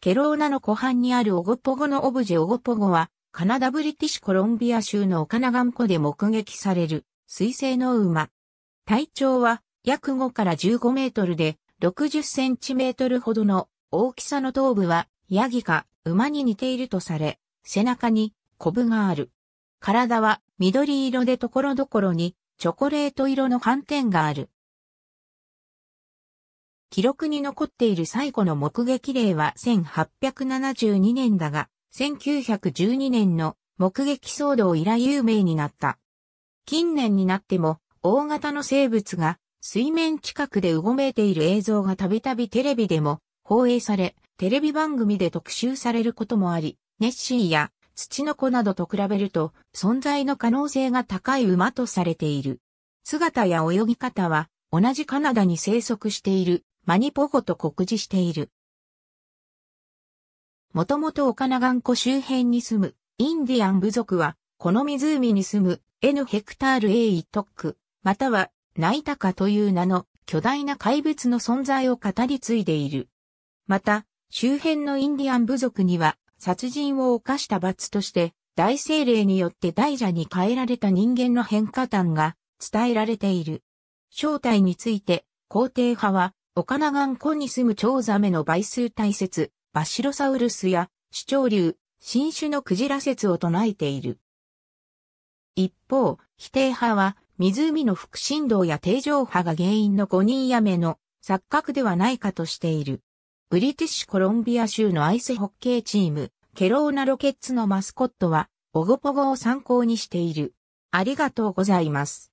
ケローナの湖畔にあるオゴポゴのオブジェオゴポゴは、カナダブリティッシュコロンビア州のオカナガン湖で目撃される、水星の馬。体長は約5から15メートルで、60センチメートルほどの大きさの頭部は、ヤギか馬に似ているとされ、背中にコブがある。体は緑色で所々にチョコレート色の斑点がある。記録に残っている最古の目撃例は1872年だが、1912年の目撃騒動以来有名になった。近年になっても、大型の生物が水面近くでうごめいている映像がたびたびテレビでも放映され、テレビ番組で特集されることもあり、ネッシーや土の子などと比べると存在の可能性が高い馬とされている。姿や泳ぎ方は同じカナダに生息しているマニポゴと告示している。もともと岡長湖周辺に住むインディアン部族は、この湖に住む N ヘクタール A ック、またはナイタカという名の巨大な怪物の存在を語り継いでいる。また、周辺のインディアン部族には殺人を犯した罰として、大精霊によって大蛇に変えられた人間の変化譚が伝えられている。正体について、皇帝派は岡長岩湖に住む蝶ザメの倍数大説、バシロサウルスや、主張流、新種のクジラ説を唱えている。一方、否定派は、湖の副振動や定常波が原因の5人や目の錯覚ではないかとしている。ブリティッシュコロンビア州のアイスホッケーチーム、ケローナロケッツのマスコットは、オゴポゴを参考にしている。ありがとうございます。